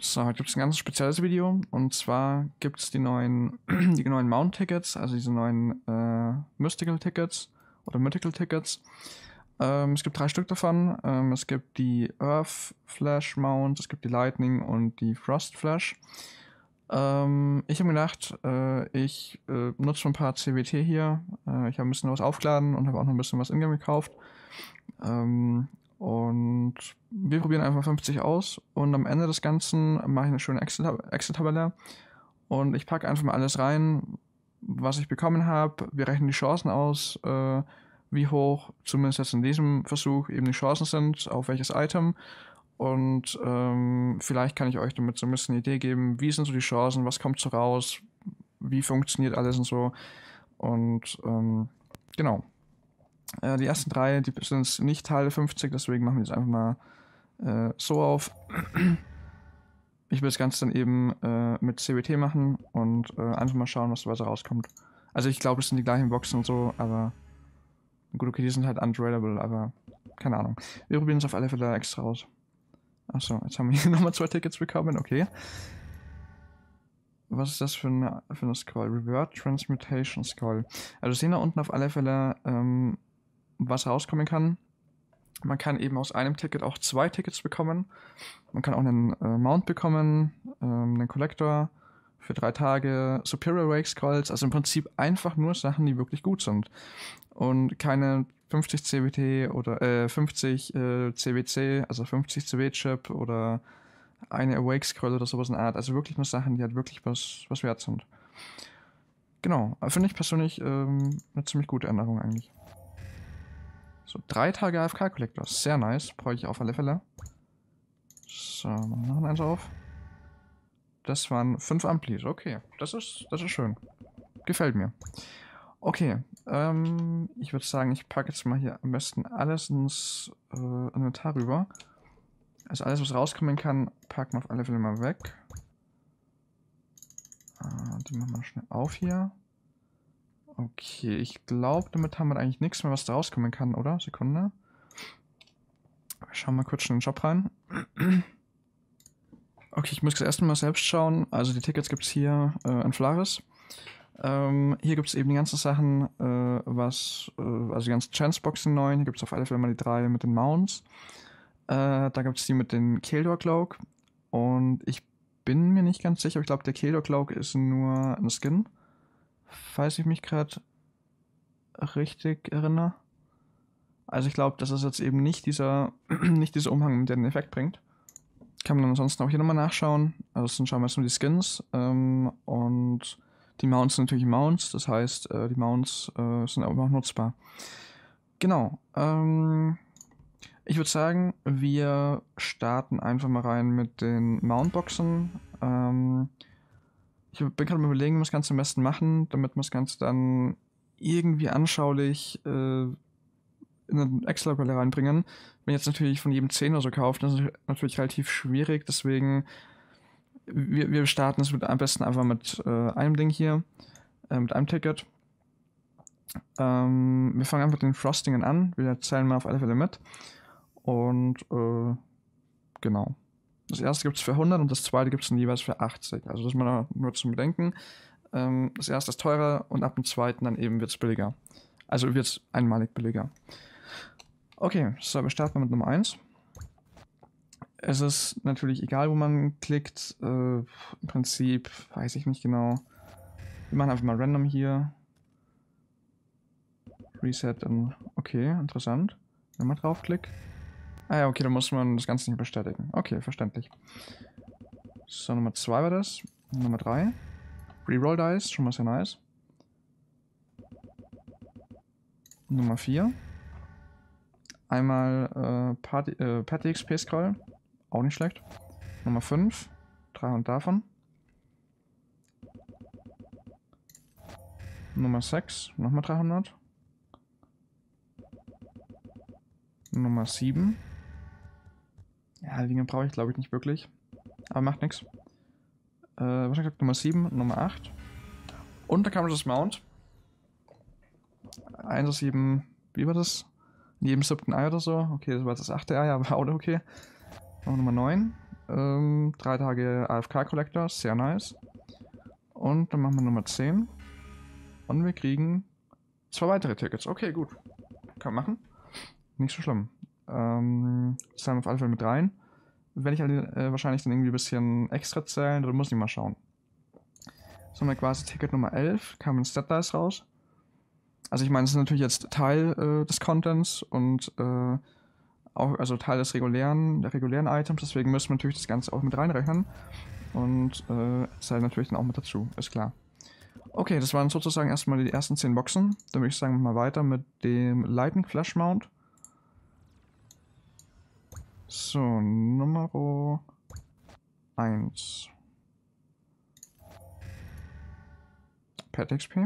So, gibt es ein ganz spezielles Video und zwar gibt es die neuen, die neuen Mount-Tickets, also diese neuen äh, Mystical-Tickets oder Mythical-Tickets. Ähm, es gibt drei Stück davon. Ähm, es gibt die Earth Flash Mount, es gibt die Lightning und die Frost Flash. Ähm, ich habe gedacht, äh, ich äh, nutze ein paar CWT hier. Äh, ich habe ein bisschen was aufgeladen und habe auch noch ein bisschen was in-game gekauft. Ähm, und wir probieren einfach 50 aus und am Ende des Ganzen mache ich eine schöne Excel-Tabelle und ich packe einfach mal alles rein, was ich bekommen habe. Wir rechnen die Chancen aus, äh, wie hoch zumindest jetzt in diesem Versuch eben die Chancen sind, auf welches Item. Und ähm, vielleicht kann ich euch damit so ein bisschen eine Idee geben, wie sind so die Chancen, was kommt so raus, wie funktioniert alles und so. Und ähm, genau, äh, die ersten drei die sind nicht Teil 50, deswegen machen wir es einfach mal äh, so auf. Ich will das Ganze dann eben äh, mit CWT machen und äh, einfach mal schauen, was dabei rauskommt. Also ich glaube, es sind die gleichen Boxen und so, aber gut, okay, die sind halt undradable, aber keine Ahnung. Wir probieren es auf alle Fälle extra aus. Achso, jetzt haben wir hier nochmal zwei Tickets bekommen, okay. Was ist das für eine, für eine Scroll? Revert Transmutation Scroll. Also sehen da unten auf alle Fälle ähm, was rauskommen kann. Man kann eben aus einem Ticket auch zwei Tickets bekommen. Man kann auch einen äh, Mount bekommen, ähm, einen Collector für drei Tage, Superior Wake Scrolls, also im Prinzip einfach nur Sachen, die wirklich gut sind. Und keine 50 CBT oder äh, 50 äh, CBC, also 50 CW-Chip oder eine Awake Scroll oder sowas in der Art. Also wirklich nur Sachen, die halt wirklich was, was wert sind. Genau, äh, finde ich persönlich ähm, eine ziemlich gute Änderung eigentlich. So, drei Tage AFK-Collector. Sehr nice. Brauche ich auf alle Fälle. So, machen wir noch eins auf. Das waren fünf Amplis. Okay, das ist, das ist schön. Gefällt mir. Okay, ähm, ich würde sagen, ich packe jetzt mal hier am besten alles ins äh, Inventar rüber. Also alles, was rauskommen kann, packen wir auf alle Fälle mal weg. Äh, die machen wir schnell auf hier. Okay, ich glaube, damit haben wir eigentlich nichts mehr, was da rauskommen kann, oder? Sekunde. Wir schauen mal kurz in den Shop rein. Okay, ich muss das erste Mal selbst schauen. Also die Tickets gibt es hier äh, in Flaris. Ähm, hier gibt es eben die ganzen Sachen, äh, was, äh, also die ganzen Chanceboxen neuen. Hier gibt es auf alle Fälle mal die drei mit den Mounts. Äh, da gibt es die mit den Keldor Cloak. Und ich bin mir nicht ganz sicher, aber ich glaube, der Keldor Cloak ist nur ein Skin falls ich mich gerade richtig erinnere. Also ich glaube, das ist jetzt eben nicht dieser, nicht dieser Umhang, der den Effekt bringt. Kann man dann ansonsten auch hier nochmal nachschauen. Also es sind schauen wir jetzt nur die Skins ähm, und die Mounts sind natürlich Mounts, das heißt, äh, die Mounts äh, sind aber auch nutzbar. Genau. Ähm, ich würde sagen, wir starten einfach mal rein mit den Mountboxen. Ähm, ich bin gerade überlegen, was kannst du am besten machen, damit wir das Ganze dann irgendwie anschaulich äh, in eine Excel-Tabelle reinbringen. Wenn jetzt natürlich von jedem 10 oder so kauft, das ist natürlich relativ schwierig, deswegen wir, wir starten es am besten einfach mit äh, einem Ding hier, äh, mit einem Ticket. Ähm, wir fangen einfach mit den Frostingen an, wir zählen mal auf alle Fälle mit und äh, genau. Das erste gibt es für 100 und das zweite gibt es dann jeweils für 80. Also das ist mal nur zum Bedenken. Ähm, das erste ist teurer und ab dem zweiten dann eben wird es billiger. Also wird es einmalig billiger. Okay, so, wir starten mit Nummer 1. Es ist natürlich egal, wo man klickt. Äh, Im Prinzip weiß ich nicht genau. Wir machen einfach mal random hier. Reset und okay, interessant. Wenn man draufklickt. Ah ja, okay, da muss man das Ganze nicht bestätigen. Okay, verständlich. So, Nummer 2 war das. Nummer 3. Reroll Dice, schon mal sehr nice. Nummer 4. Einmal äh, Party, äh, Party XP Scroll. Auch nicht schlecht. Nummer 5. 300 davon. Nummer 6. Nochmal 300. Nummer 7. Ja, Dinge brauche ich glaube ich nicht wirklich. Aber macht nichts. Äh, wahrscheinlich Nummer 7, Nummer 8. Und da kam das Mount. 1 aus 7, wie war das? In jedem siebten Ei oder so. Okay, das war jetzt das achte Ei, aber auch okay. Und Nummer 9. Ähm, drei Tage AFK Collector, sehr nice. Und dann machen wir Nummer 10. Und wir kriegen zwei weitere Tickets. Okay, gut. Kann man machen. Nicht so schlimm. Ähm, zählen wir auf alle Fälle mit rein. Wenn ich äh, wahrscheinlich dann irgendwie ein bisschen extra zählen, dann muss ich mal schauen. So dann quasi Ticket Nummer 11, kam ein Stepdice raus. Also ich meine, es ist natürlich jetzt Teil äh, des Contents und äh, auch also Teil des regulären, der regulären Items, deswegen müssen wir natürlich das Ganze auch mit reinrechnen. Und äh, zählt natürlich dann auch mit dazu, ist klar. Okay, das waren sozusagen erstmal die ersten 10 Boxen. Dann würde ich sagen, mal weiter mit dem Lightning Flash Mount. So, Nummer 1. Pet XP.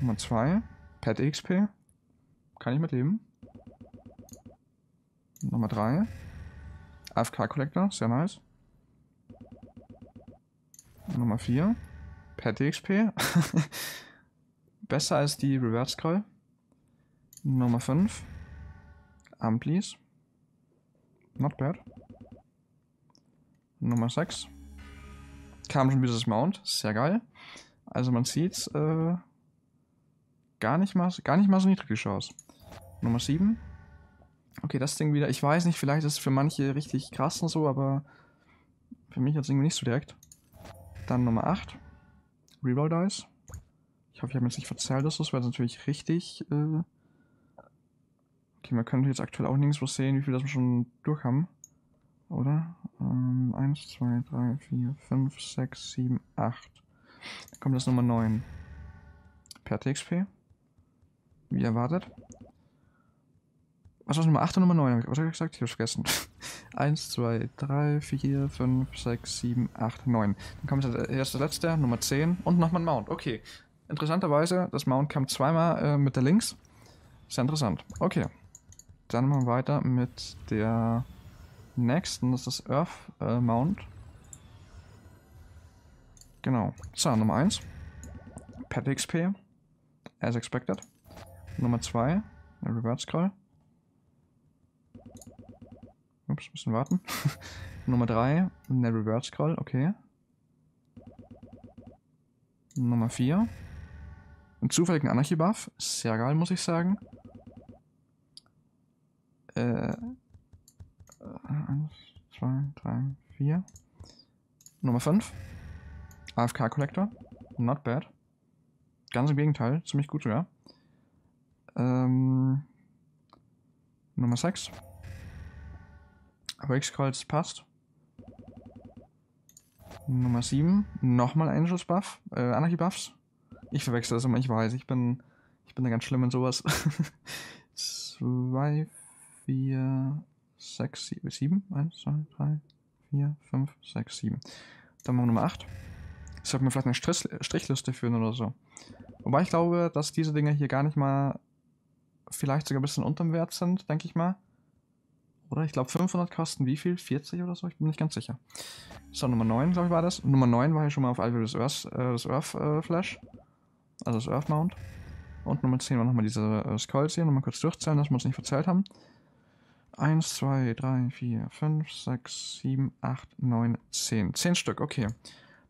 Nummer 2. Pet XP. Kann ich mitleben. Nummer 3. AFK Collector, sehr nice. Nummer 4. Pet XP. Besser als die Reverse Scroll. Nummer 5. Amplis. Not bad. Nummer 6. Kam schon wieder das Mount. Sehr geil. Also man sieht, äh, gar, nicht mal, gar nicht mal so niedrig geschaut. Nummer 7. Okay, das Ding wieder. Ich weiß nicht, vielleicht ist es für manche richtig krass und so, aber für mich jetzt irgendwie nicht so direkt. Dann Nummer 8. Reroll Dice. Ich hoffe, ich habe jetzt nicht verzählt, das wäre natürlich richtig äh, Okay, man könnte jetzt aktuell auch nirgendwo sehen, wie viel das wir schon durch haben. Oder? 1, 2, 3, 4, 5, 6, 7, 8. Dann kommt das Nummer 9. Per TXP. Wie erwartet. Was war das Nummer 8 und Nummer 9? Was habe ich gesagt? Ich habe vergessen. 1, 2, 3, 4, 5, 6, 7, 8, 9. Dann kommt das erste letzte, Nummer 10 und nochmal ein Mount. Okay. Interessanterweise, das Mount kam zweimal äh, mit der Links. Sehr interessant. Okay. Dann mal weiter mit der nächsten, das ist Earth äh, Mount. Genau, so, Nummer 1. Pet XP, as expected. Nummer 2, Reverse Scroll. Ups, müssen warten. Nummer 3, eine Reverse Scroll, okay. Nummer 4, einen zufälligen Anarchy-Buff, sehr geil, muss ich sagen äh, 1, 2, 3, 4. Nummer 5. AFK Collector. Not bad. Ganz im Gegenteil, ziemlich gut sogar. Ähm, Nummer 6. Wake Scrolls passt. Nummer 7. Nochmal Angels Buff. Äh, Anarchy Buffs. Ich verwechsel das immer, ich weiß. Ich bin, ich bin da ganz schlimm in sowas. 2, 4. 4, 6, 7. 7. 1, 2, 3, 4, 5, 6, 7. Dann machen wir Nummer 8. Das sollten wir vielleicht eine Strich Strichliste führen oder so. Wobei ich glaube, dass diese Dinger hier gar nicht mal vielleicht sogar ein bisschen unterm Wert sind, denke ich mal. Oder ich glaube 500 kosten wie viel? 40 oder so? Ich bin nicht ganz sicher. So, Nummer 9, glaube ich, war das. Nummer 9 war hier schon mal auf Alvin das Earth, äh, das Earth äh, Flash. Also das Earth Mount. Und Nummer 10 war nochmal diese äh, Skulls hier. Nochmal kurz durchzählen, dass wir uns nicht verzählt haben. 1, 2, 3, 4, 5, 6, 7, 8, 9, 10. 10 Stück, okay.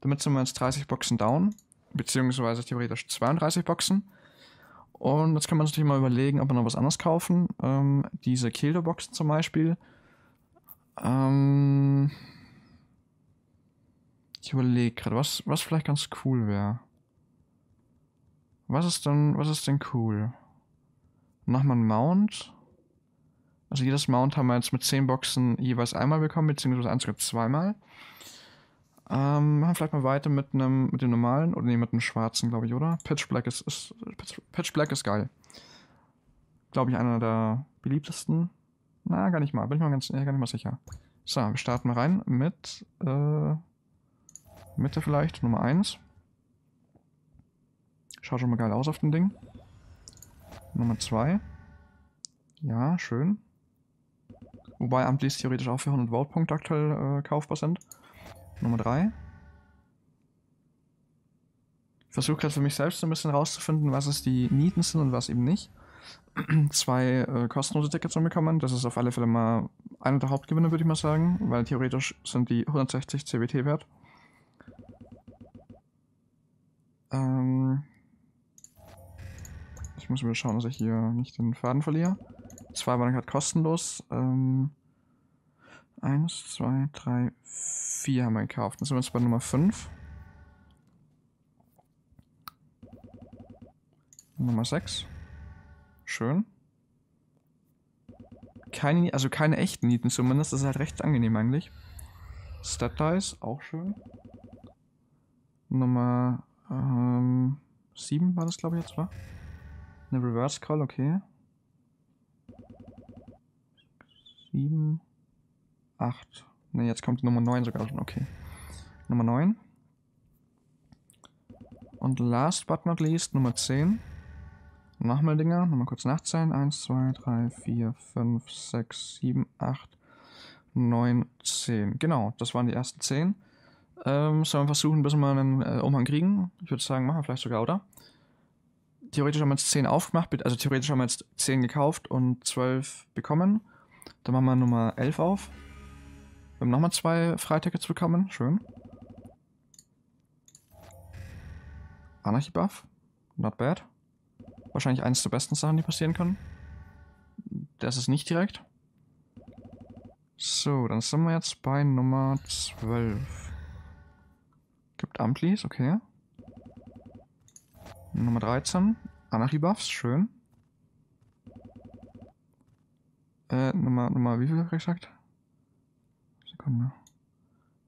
Damit sind wir jetzt 30 Boxen down, beziehungsweise theoretisch 32 Boxen. Und jetzt kann man sich mal überlegen, ob wir noch was anderes kaufen. Ähm, diese Kildo-Boxen zum Beispiel. Ähm ich überlege gerade, was, was vielleicht ganz cool wäre. Was ist denn, was ist denn cool? Nochmal ein Mount? Also jedes Mount haben wir jetzt mit 10 Boxen jeweils einmal bekommen, beziehungsweise eins gibt zweimal. Ähm, machen vielleicht mal weiter mit einem mit dem normalen oder nee, mit dem schwarzen, glaube ich, oder? Pitch Black ist, ist Pitch, Pitch Black ist geil. Glaube ich, einer der beliebtesten. Na, gar nicht mal. Bin ich mal ganz, gar nicht mal sicher. So, wir starten mal rein mit äh, Mitte vielleicht, Nummer 1. Schaut schon mal geil aus auf dem Ding. Nummer 2. Ja, schön. Wobei Amtlis theoretisch auch für 100 Voltpunkte aktuell äh, kaufbar sind. Nummer 3. Ich versuche gerade für mich selbst so ein bisschen rauszufinden, was es die Nieten sind und was eben nicht. Zwei äh, kostenlose Tickets bekommen, Das ist auf alle Fälle mal einer der Hauptgewinne, würde ich mal sagen, weil theoretisch sind die 160 CWT wert. Ähm ich muss mal schauen, dass ich hier nicht den Faden verliere. Es war aber gerade kostenlos. Ähm, eins, zwei, drei, vier haben wir gekauft. Dann sind wir jetzt bei Nummer 5. Nummer 6. Schön. Keine, also keine echten Nieten zumindest. Das ist halt recht angenehm eigentlich. Stat Dice, auch schön. Nummer ähm, war das, glaube ich, jetzt, war. Eine Reverse Call, okay. 7, 8. Ne, jetzt kommt die Nummer 9 sogar schon. Okay. Nummer 9. Und last but not least, Nummer 10. Nochmal Dinger, nochmal kurz nachzählen. 1, 2, 3, 4, 5, 6, 7, 8, 9, 10. Genau, das waren die ersten 10. Ähm, sollen wir versuchen, bis wir mal einen äh, Umhang kriegen? Ich würde sagen, machen wir vielleicht sogar, oder? Theoretisch haben wir jetzt 10 aufgemacht, also theoretisch haben wir jetzt 10 gekauft und 12 bekommen. Dann machen wir Nummer 11 auf. Wir haben nochmal zwei Freitickets bekommen. Schön. Anarchy-Buff. Not bad. Wahrscheinlich eines der besten Sachen, die passieren können. Das ist nicht direkt. So, dann sind wir jetzt bei Nummer 12. Gibt Amplis, okay. Nummer 13. Anarchy-Buffs, schön. Äh, Nummer, Nummer, wie viel habe ich gesagt? Sekunde.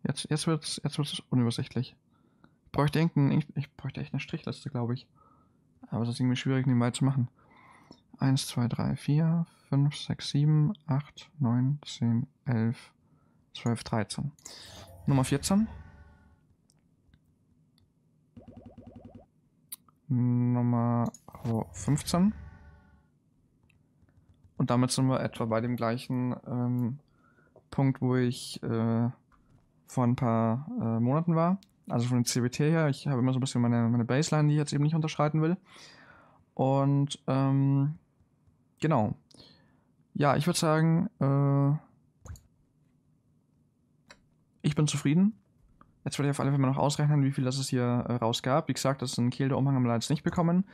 Jetzt, jetzt wird es jetzt wird's unübersichtlich. Ich bräuchte, irgendein, ich bräuchte echt eine Strichliste, glaube ich. Aber es ist irgendwie schwierig nebenbei zu machen. 1, 2, 3, 4, 5, 6, 7, 8, 9, 10, 11, 12, 13. Nummer 14. Nummer 15. Und damit sind wir etwa bei dem gleichen ähm, Punkt, wo ich äh, vor ein paar äh, Monaten war. Also von den CBT her. Ich habe immer so ein bisschen meine, meine Baseline, die ich jetzt eben nicht unterschreiten will. Und ähm, genau. Ja, ich würde sagen, äh, ich bin zufrieden. Jetzt würde ich auf alle Fälle noch ausrechnen, wie viel das es hier äh, rausgab. Wie gesagt, das ist ein Kehl der Umhang am wir nicht bekommen.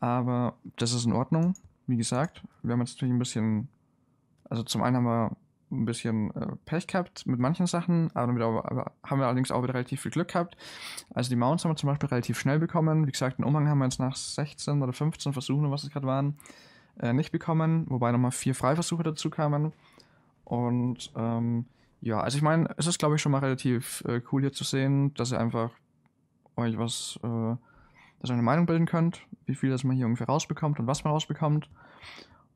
Aber das ist in Ordnung wie gesagt, wir haben jetzt natürlich ein bisschen, also zum einen haben wir ein bisschen äh, Pech gehabt mit manchen Sachen, aber, damit aber haben wir allerdings auch wieder relativ viel Glück gehabt. Also die Mounts haben wir zum Beispiel relativ schnell bekommen. Wie gesagt, den Umhang haben wir jetzt nach 16 oder 15 Versuchen, was es gerade waren, äh, nicht bekommen, wobei nochmal vier Freiversuche dazu kamen. Und ähm, ja, also ich meine, es ist glaube ich schon mal relativ äh, cool hier zu sehen, dass ihr einfach euch was äh, dass ihr eine Meinung bilden könnt, wie viel das man hier ungefähr rausbekommt und was man rausbekommt.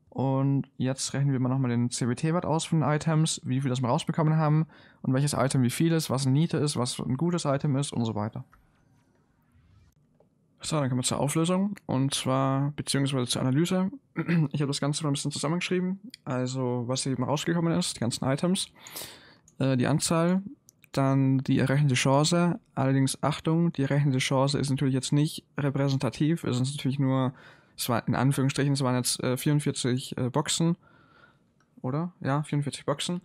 Und jetzt rechnen wir mal nochmal den CBT-Wert aus von den Items, wie viel das wir rausbekommen haben und welches Item wie viel ist, was ein Niete ist, was ein gutes Item ist und so weiter. So, dann kommen wir zur Auflösung und zwar, beziehungsweise zur Analyse. Ich habe das Ganze mal ein bisschen zusammengeschrieben, also was hier eben rausgekommen ist, die ganzen Items, äh, die Anzahl, dann die errechnete Chance. Allerdings Achtung, die errechnete Chance ist natürlich jetzt nicht repräsentativ. Es ist natürlich nur, es war in Anführungsstrichen, es waren jetzt äh, 44 äh, Boxen. Oder? Ja, 44 Boxen.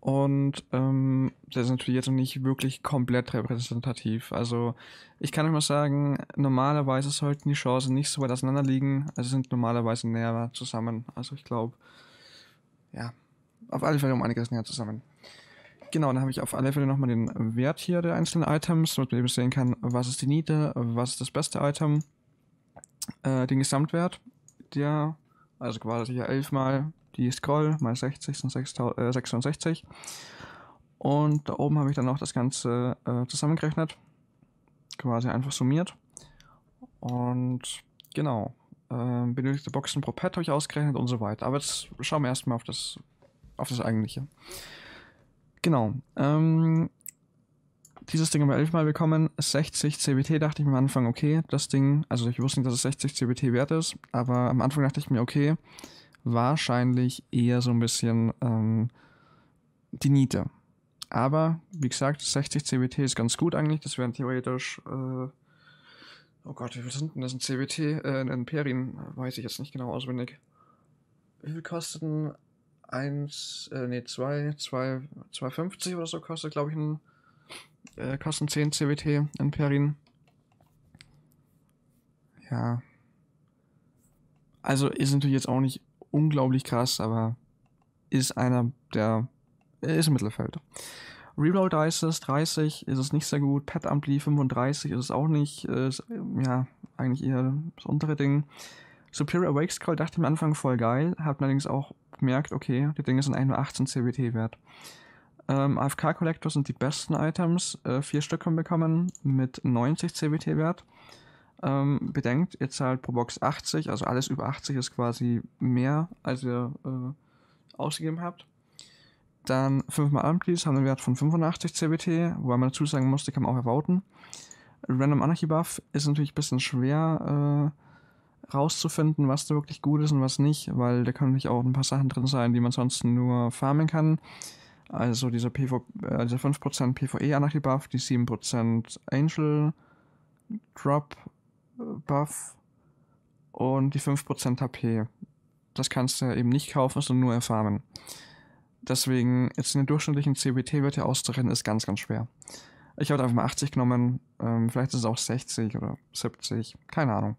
Und ähm, das ist natürlich jetzt nicht wirklich komplett repräsentativ. Also ich kann euch mal sagen, normalerweise sollten die Chancen nicht so weit auseinander liegen. Also sind normalerweise näher zusammen. Also ich glaube, ja, auf alle Fälle um einiges näher zusammen. Genau, dann habe ich auf alle Fälle nochmal den Wert hier der einzelnen Items, damit man eben sehen kann, was ist die Niete, was ist das beste Item, äh, den Gesamtwert, der, also quasi hier 11 mal die Scroll, mal 60 sind 66. Äh, und da oben habe ich dann noch das Ganze äh, zusammengerechnet, quasi einfach summiert. Und genau, äh, benötigte Boxen pro Pet habe ich ausgerechnet und so weiter. Aber jetzt schauen wir erstmal auf das, auf das eigentliche. Genau. Ähm, dieses Ding haben wir 11 Mal bekommen. 60 CBT dachte ich mir am Anfang, okay, das Ding, also ich wusste nicht, dass es 60 CBT wert ist, aber am Anfang dachte ich mir, okay, wahrscheinlich eher so ein bisschen ähm, die Niete. Aber wie gesagt, 60 CBT ist ganz gut eigentlich. Das wären theoretisch. Äh, oh Gott, wie viel sind denn das? Ein CBT, äh, ein Perin, weiß ich jetzt nicht genau auswendig. Wie viel kostet ein 1, äh, nee, 2, 2, 2,50 oder so kostet, glaube ich, ein äh, Kosten 10 CWT in Perin. Ja. Also ist natürlich jetzt auch nicht unglaublich krass, aber ist einer der. ist im Mittelfeld. Reload heißt es, 30 ist es nicht sehr gut. Pet Ampli 35 ist es auch nicht. Äh, ist, äh, ja, eigentlich eher das untere Ding. Superior Awake Scroll dachte ich am Anfang voll geil. Hat allerdings auch gemerkt, okay, die Dinge sind eigentlich nur 18 CBT-Wert. Ähm, AFK-Collector sind die besten Items. Äh, vier Stück haben bekommen mit 90 CBT-Wert. Ähm, bedenkt, ihr zahlt pro Box 80, also alles über 80 ist quasi mehr, als ihr äh, ausgegeben habt. Dann 5 mal Amplis haben einen Wert von 85 CBT, wobei man dazu sagen muss, die kann man auch erwarten. Random Anarchy Buff ist natürlich ein bisschen schwer. Äh, rauszufinden, was da wirklich gut ist und was nicht, weil da können natürlich auch ein paar Sachen drin sein, die man sonst nur farmen kann. Also dieser, PV, äh, dieser 5% PvE Anarchy Buff, die 7% Angel Drop äh, Buff und die 5% HP. Das kannst du eben nicht kaufen, sondern nur erfarmen. Deswegen, jetzt in den durchschnittlichen CBT-Werte auszurechnen, ist ganz, ganz schwer. Ich habe einfach mal 80 genommen, ähm, vielleicht ist es auch 60 oder 70, keine Ahnung.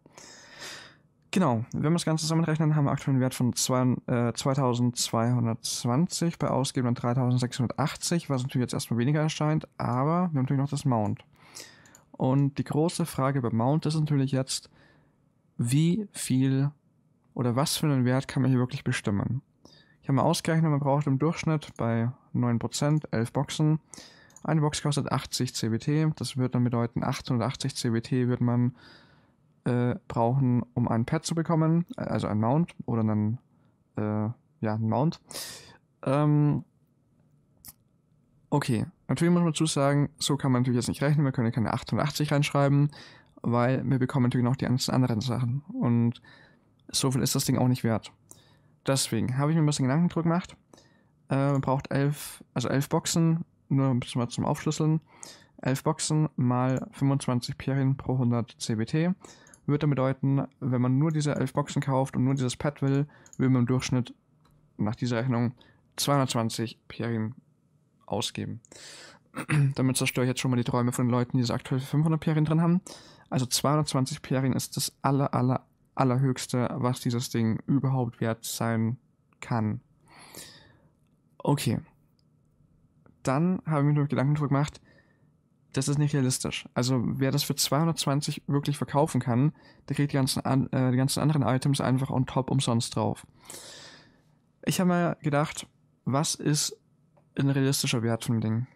Genau, wenn wir das Ganze zusammenrechnen, haben wir aktuell einen Wert von zwei, äh, 2220, bei Ausgeben dann 3680, was natürlich jetzt erstmal weniger erscheint, aber wir haben natürlich noch das Mount. Und die große Frage beim Mount ist natürlich jetzt, wie viel oder was für einen Wert kann man hier wirklich bestimmen? Ich habe mal ausgerechnet, man braucht im Durchschnitt bei 9%, 11 Boxen, eine Box kostet 80 CBT, das würde dann bedeuten, 880 CBT wird man äh, brauchen, um ein Pad zu bekommen, äh, also ein Mount oder einen, äh, ja, einen Mount. Ähm, okay, natürlich muss man dazu sagen, so kann man natürlich jetzt nicht rechnen, wir können ja keine 88 reinschreiben, weil wir bekommen natürlich noch die ganzen anderen Sachen und so viel ist das Ding auch nicht wert. Deswegen habe ich mir ein bisschen Gedanken drüber gemacht. Äh, man braucht elf, also elf Boxen, nur ein bisschen mal zum Aufschlüsseln. 11 Boxen mal 25 Perien pro 100 CBT würde dann bedeuten, wenn man nur diese 11 Boxen kauft und nur dieses Pad will, würde man im Durchschnitt nach dieser Rechnung 220 Perien ausgeben. Damit zerstöre ich jetzt schon mal die Träume von den Leuten, die aktuell 500 Perien drin haben. Also 220 Perien ist das aller, aller, allerhöchste, was dieses Ding überhaupt wert sein kann. Okay. Dann habe ich mir noch Gedanken darüber gemacht, das ist nicht realistisch. Also wer das für 220 wirklich verkaufen kann, der kriegt die ganzen, an, äh, die ganzen anderen Items einfach on top umsonst drauf. Ich habe mal gedacht, was ist ein realistischer Wert von dem Ding?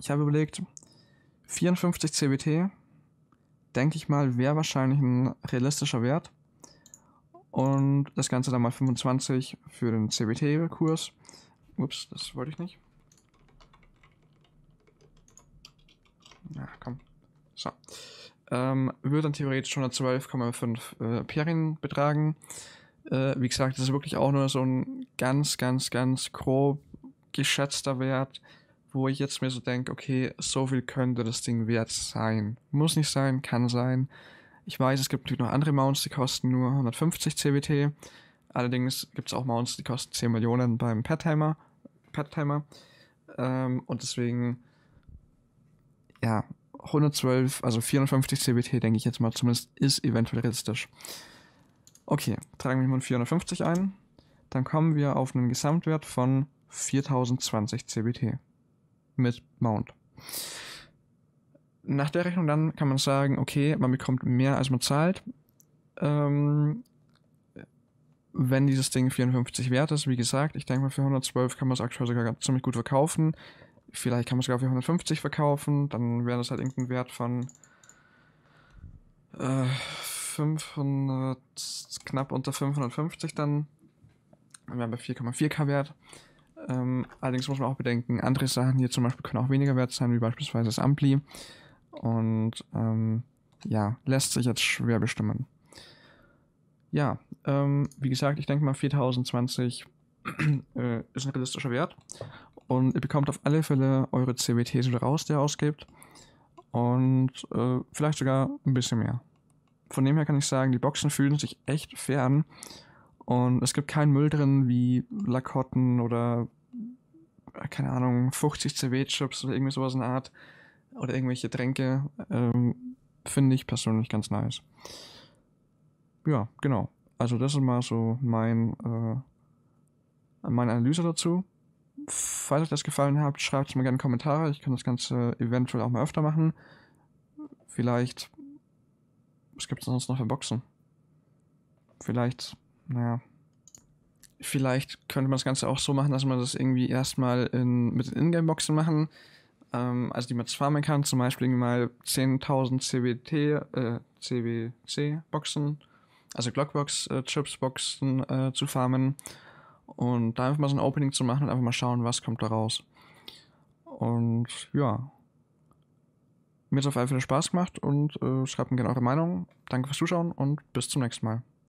Ich habe überlegt, 54 CBT, denke ich mal, wäre wahrscheinlich ein realistischer Wert. Und das Ganze dann mal 25 für den CBT-Kurs. Ups, das wollte ich nicht. Ja, komm. So. Ähm, würde dann theoretisch 112,5 äh, Perien betragen. Äh, wie gesagt, das ist wirklich auch nur so ein ganz, ganz, ganz grob geschätzter Wert, wo ich jetzt mir so denke, okay, so viel könnte das Ding wert sein. Muss nicht sein, kann sein. Ich weiß, es gibt natürlich noch andere Mounts, die kosten nur 150 CBT. Allerdings gibt es auch Mounts, die kosten 10 Millionen beim Padtimer. -Timer. Ähm, und deswegen ja, 112, also 450 CBT, denke ich jetzt mal, zumindest ist eventuell realistisch. Okay, tragen wir mal 450 ein. Dann kommen wir auf einen Gesamtwert von 4020 CBT mit Mount. Nach der Rechnung dann kann man sagen, okay, man bekommt mehr als man zahlt. Ähm, wenn dieses Ding 54 wert ist, wie gesagt, ich denke mal für 112 kann man es aktuell sogar ziemlich gut verkaufen. Vielleicht kann man sogar für 150 verkaufen, dann wäre das halt irgendein Wert von äh, 500, knapp unter 550 dann. Dann wären wir bei 4,4k wert. Ähm, allerdings muss man auch bedenken, andere Sachen hier zum Beispiel können auch weniger wert sein, wie beispielsweise das Ampli. Und ähm, ja, lässt sich jetzt schwer bestimmen. Ja, ähm, wie gesagt, ich denke mal 4020 äh, ist ein realistischer Wert. Und ihr bekommt auf alle Fälle eure CWTs wieder raus, die ihr ausgibt. Und äh, vielleicht sogar ein bisschen mehr. Von dem her kann ich sagen, die Boxen fühlen sich echt fern. Und es gibt keinen Müll drin wie Lakotten oder äh, keine Ahnung, 50 CW-Chips oder irgendwie sowas in der Art. Oder irgendwelche Tränke. Ähm, Finde ich persönlich ganz nice. Ja, genau. Also das ist mal so mein, äh, meine Analyse dazu. Falls euch das gefallen hat, schreibt es mir gerne in Kommentare. Ich kann das Ganze eventuell auch mal öfter machen. Vielleicht. Was gibt es sonst noch für Boxen? Vielleicht. Naja. Vielleicht könnte man das Ganze auch so machen, dass man das irgendwie erstmal in, mit den Ingame-Boxen machen. Ähm, also die man farmen kann. Zum Beispiel mal 10.000 CBT, äh, CBC-Boxen. Also Glockbox, äh, Chips-Boxen äh, zu farmen und da einfach mal so ein Opening zu machen und einfach mal schauen, was kommt da raus. Und ja. Mir hat es auf jeden Fall Spaß gemacht und äh, schreibt mir gerne eure Meinung. Danke fürs Zuschauen und bis zum nächsten Mal.